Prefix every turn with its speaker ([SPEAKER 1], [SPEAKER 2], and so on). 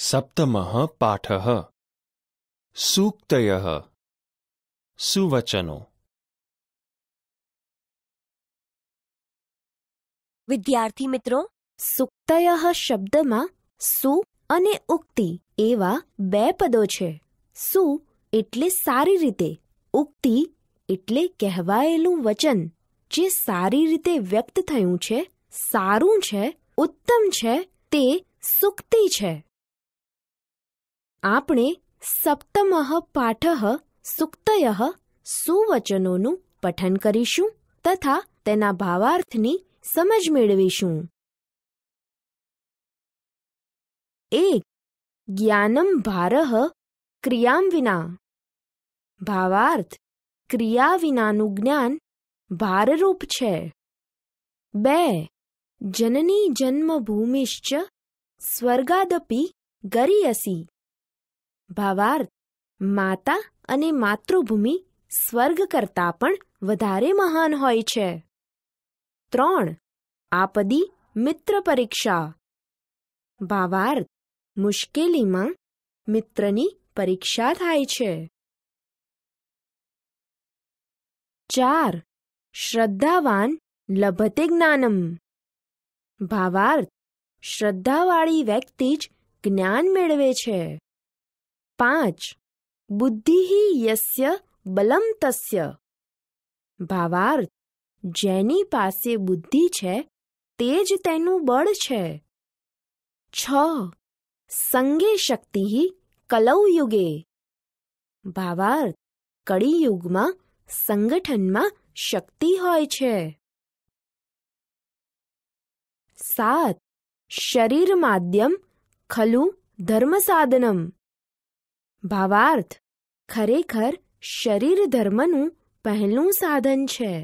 [SPEAKER 1] સપ્તમઃ પાઠઃ સૂક્તયઃ સુવચનો વિદ્યાર્થી મિત્રો
[SPEAKER 2] સુક્તય શબ્દમાં સુ અને ઉક્તિ એવા બે પદો છે સુ એટલે સારી રીતે ઉક્તિ એટલે કહેવાયેલું વચન જે સારી રીતે વ્યક્ત થયું છે સારું છે ઉત્તમ છે તે સુક્તિ છે આપણે સપ્તમ પાઠ સુક્તય સુવચનોનું પઠન કરીશું તથા તેના ભાવાર્થની સમજ મેળવીશું
[SPEAKER 1] એક જ્ઞાનમ ભાર ક્રિયામ વિના ભાવાર્થ ક્રિયા વિનાનું જ્ઞાન ભારરૂપ છે બે જનની
[SPEAKER 2] જન્મભૂમિશ્ચ સ્વર્ગાદપી ગરીયસી ભાવાર્થ માતા અને માતૃભૂમિ સ્વર્ગ કરતાં પણ વધારે મહાન હોય છે ત્રણ આપદી મિત્ર પરીક્ષા ભાવાર્થ મુશ્કેલીમાં મિત્રની
[SPEAKER 1] પરીક્ષા થાય છે
[SPEAKER 2] ચાર શ્રદ્ધાવાન લભતે જ્ઞાનમ ભાવાર્થ શ્રદ્ધાવાળી વ્યક્તિ જ જ્ઞાન મેળવે છે પાંચ બુદ્ધિ યસ્ય બલમ તસ્ય ભાવાર્થ જેની પાસે બુદ્ધિ છે તે જ તેનું બળ છે છ સંગે શક્તિ કલૌ ભાવાર્થ કળીયુગમાં સંગઠનમાં
[SPEAKER 1] શક્તિ હોય છે સાત
[SPEAKER 2] શરીર માધ્યમ ખલુ ધર્મ સાધનમ ભાવાર્થ ખરેખર શરીર ધર્મનું પહેલું સાધન
[SPEAKER 1] છે